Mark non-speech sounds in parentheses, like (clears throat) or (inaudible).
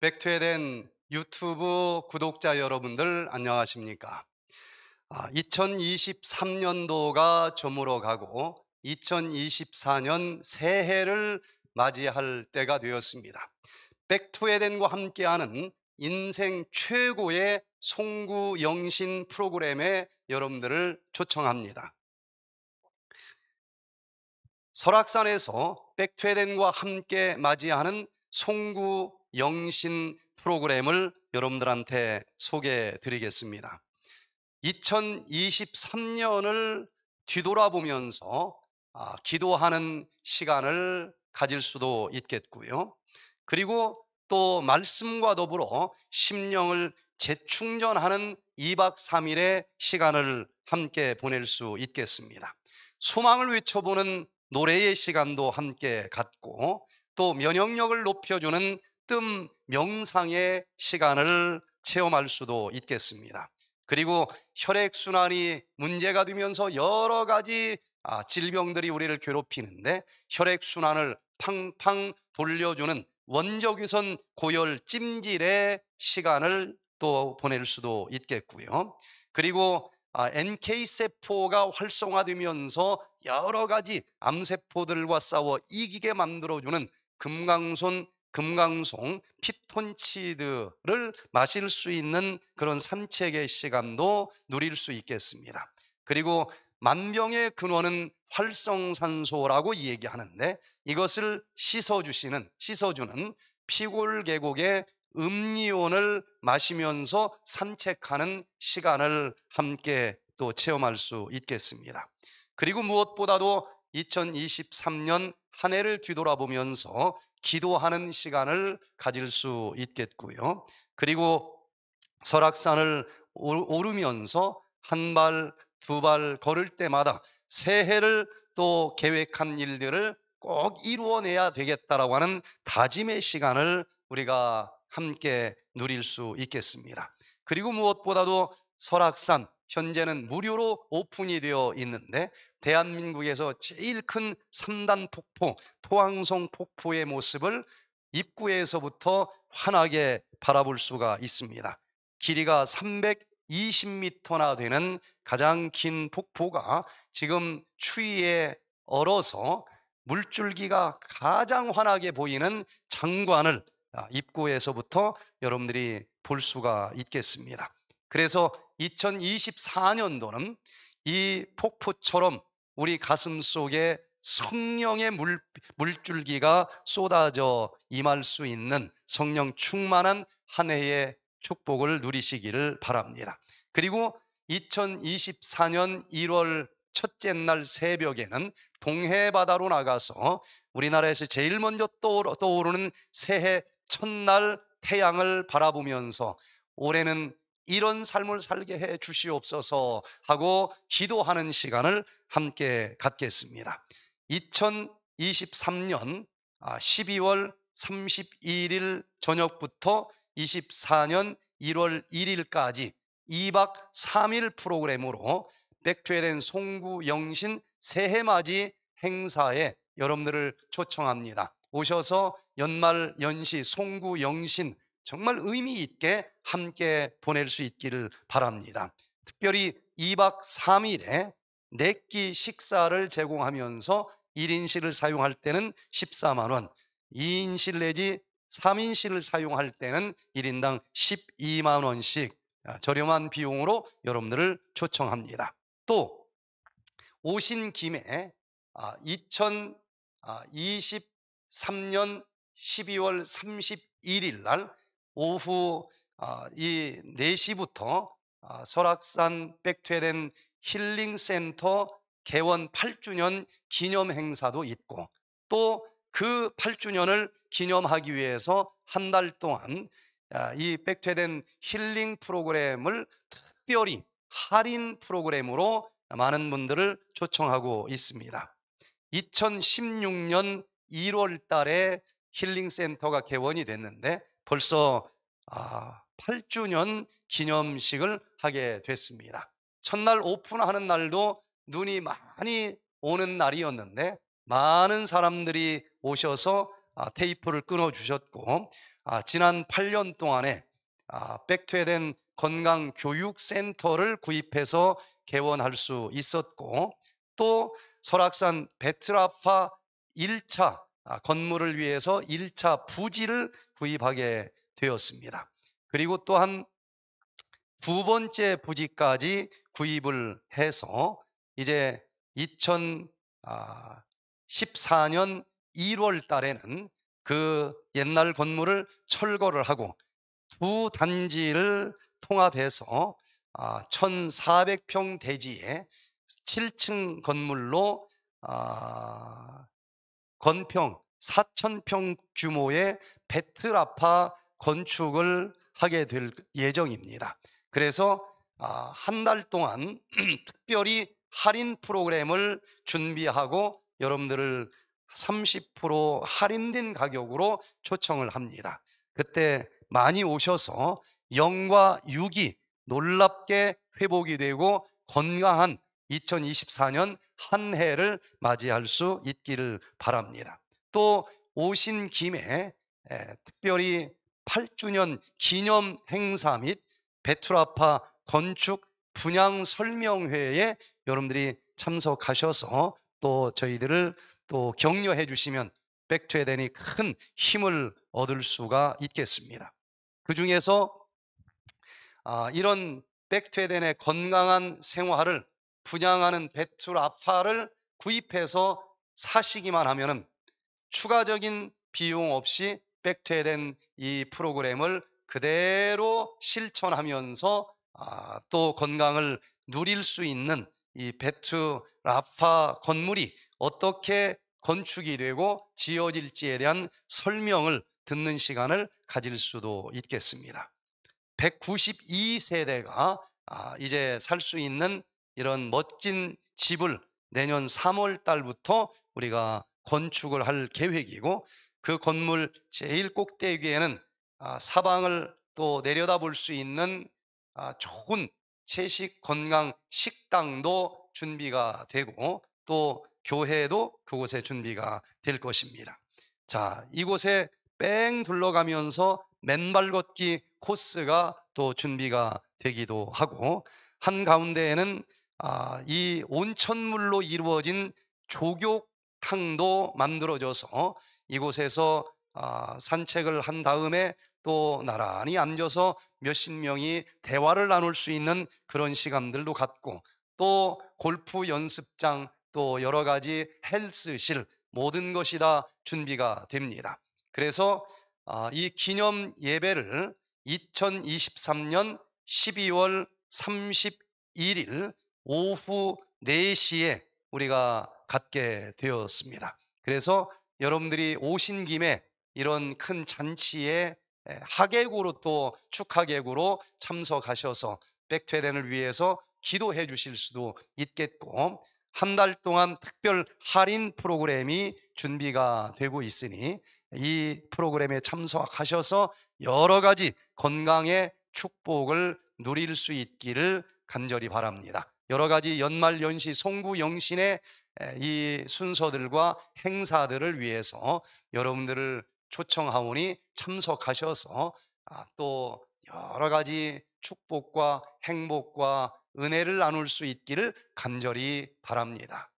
백투에덴 유튜브 구독자 여러분들 안녕하십니까? 2023년도가 아, 저물어가고 2024년 새해를 맞이할 때가 되었습니다. 백투에덴과 함께하는 인생 최고의 송구 영신 프로그램에 여러분들을 초청합니다. 설악산에서 백투에덴과 함께 맞이하는 송구 영신 프로그램을 여러분들한테 소개해 드리겠습니다. 2023년을 뒤돌아보면서 아, 기도하는 시간을 가질 수도 있겠고요. 그리고 또 말씀과 더불어 심령을 재충전하는 2박 3일의 시간을 함께 보낼 수 있겠습니다. 소망을 외쳐보는 노래의 시간도 함께 갖고 또 면역력을 높여주는 으뜸 명상의 시간을 체험할 수도 있겠습니다. 그리고 혈액순환이 문제가 되면서 여러 가지 아, 질병들이 우리를 괴롭히는데 혈액순환을 팡팡 돌려주는 원적위선 고열 찜질의 시간을 또 보낼 수도 있겠고요. 그리고 NK세포가 아, 활성화되면서 여러 가지 암세포들과 싸워 이기게 만들어주는 금강손 금강송, 피톤치드를 마실 수 있는 그런 산책의 시간도 누릴 수 있겠습니다. 그리고 만병의 근원은 활성산소라고 얘기하는데 이것을 씻어주시는, 씻어주는 피골계곡의 음리온을 마시면서 산책하는 시간을 함께 또 체험할 수 있겠습니다. 그리고 무엇보다도 2023년 한 해를 뒤돌아보면서 기도하는 시간을 가질 수 있겠고요. 그리고 설악산을 오르면서 한 발, 두 발 걸을 때마다 새해를 또 계획한 일들을 꼭 이루어내야 되겠다라고 하는 다짐의 시간을 우리가 함께 누릴 수 있겠습니다. 그리고 무엇보다도 설악산, 현재는 무료로 오픈이 되어 있는데 대한민국에서 제일 큰 3단 폭포, 토항성 폭포의 모습을 입구에서부터 환하게 바라볼 수가 있습니다. 길이가 320m나 되는 가장 긴 폭포가 지금 추위에 얼어서 물줄기가 가장 환하게 보이는 장관을 아, 입구에서부터 여러분들이 볼 수가 있겠습니다. 그래서 2024년도는 이 폭포처럼 우리 가슴 속에 성령의 물, 물줄기가 쏟아져 임할 수 있는 성령 충만한 한 해의 축복을 누리시기를 바랍니다. 그리고 2024년 1월 첫째 날 새벽에는 동해바다로 나가서 우리나라에서 제일 먼저 떠오르는 새해 첫날 태양을 바라보면서 올해는 이런 삶을 살게 해 주시옵소서 하고 기도하는 시간을 함께 갖겠습니다. 2023년 12월 31일 저녁부터 24년 1월 1일까지 2박 3일 프로그램으로 백죄된 송구 영신 새해맞이 행사에 여러분들을 초청합니다. 오셔서 연말 연시 송구 영신 정말 의미 있게 함께 보낼 수 있기를 바랍니다. 특별히 2박 3일에 네끼 식사를 제공하면서 1인실을 사용할 때는 14만 원, 2인실 내지 3인실을 사용할 때는 1인당 12만 원씩 아, 저렴한 비용으로 여러분들을 초청합니다. 또 오신 김에 2023년 12월 31일 날 오후 아, 이 4시부터 아, 설악산 백퇴된 힐링센터 개원 8주년 기념 행사도 있고 또 그 8주년을 기념하기 위해서 한 달 동안 아, 이 백퇴된 힐링 프로그램을 특별히 할인 프로그램으로 많은 분들을 초청하고 있습니다. 2016년 1월 달에 힐링센터가 개원이 됐는데 벌써 8주년 아, 기념식을 하게 됐습니다. 첫날 오픈하는 날도 눈이 많이 오는 날이었는데 많은 사람들이 오셔서 아, 테이프를 끊어주셨고 아, 지난 8년 동안에 백퇴된 건강교육센터를 구입해서 개원할 수 있었고 또 설악산 베트라파 1차 아, 건물을 위해서 1차 부지를 구입하게 되었습니다. 그리고 또한 두 번째 부지까지 구입을 해서 이제 2014년 아, 1월 달에는 그 옛날 건물을 철거를 하고 두 단지를 통합해서 1,400평 아, 대지에 7층 건물로 건평 4천평 규모의 베트라파 건축을 하게 될 예정입니다. 그래서 아, 한달 동안 (clears throat) 특별히 할인 프로그램을 준비하고 여러분들을 30% 할인된 가격으로 초청을 합니다. 그때 많이 오셔서 영과 육이 놀랍게 회복이 되고 건강한 2024년 한 해를 맞이할 수 있기를 바랍니다. 또 오신 김에 특별히 8주년 기념 행사 및 베투라파 건축 분양 설명회에 여러분들이 참석하셔서 또 저희들을 또 격려해 주시면 백투에덴이 큰 힘을 얻을 수가 있겠습니다. 그 중에서 아, 이런 백투에덴의 건강한 생활을 분양하는 배툴 아파를 구입해서 사시기만 하면은 추가적인 비용 없이 백퇴된 이 프로그램을 그대로 실천하면서 아, 또 건강을 누릴 수 있는 이 베트 라파 건물이 어떻게 건축이 되고 지어질지에 대한 설명을 듣는 시간을 가질 수도 있겠습니다. 192세대가 아, 이제 살 수 있는 이런 멋진 집을 내년 3월 달부터 우리가 건축을 할 계획이고 그 건물 제일 꼭대기에는 아, 사방을 또 내려다볼 수 있는 아, 좋은 채식 건강 식당도 준비가 되고 또 교회도 그곳에 준비가 될 것입니다. 자, 이곳에 뺑 둘러가면서 맨발 걷기 코스가 또 준비가 되기도 하고 한 가운데에는 아, 이 온천물로 이루어진 조교탕도 만들어져서 이곳에서 아, 산책을 한 다음에 또 나란히 앉아서 몇십 명이 대화를 나눌 수 있는 그런 시간들도 갖고 또 골프 연습장 또 여러 가지 헬스실 모든 것이 다 준비가 됩니다. 그래서 아, 이 기념 예배를 2023년 12월 31일 오후 4시에 우리가 갖게 되었습니다. 그래서 여러분들이 오신 김에 이런 큰 잔치에 예, 하객으로 또 축하객으로 참석하셔서 백퇴된을 위해서 기도해 주실 수도 있겠고 한 달 동안 특별 할인 프로그램이 준비가 되고 있으니 이 프로그램에 참석하셔서 여러 가지 건강의 축복을 누릴 수 있기를 간절히 바랍니다. 여러 가지 연말 연시 송구 영신의 이 순서들과 행사들을 위해서 여러분들을 초청하오니 참석하셔서 아, 또 여러 가지 축복과 행복과 은혜를 나눌 수 있기를 간절히 바랍니다.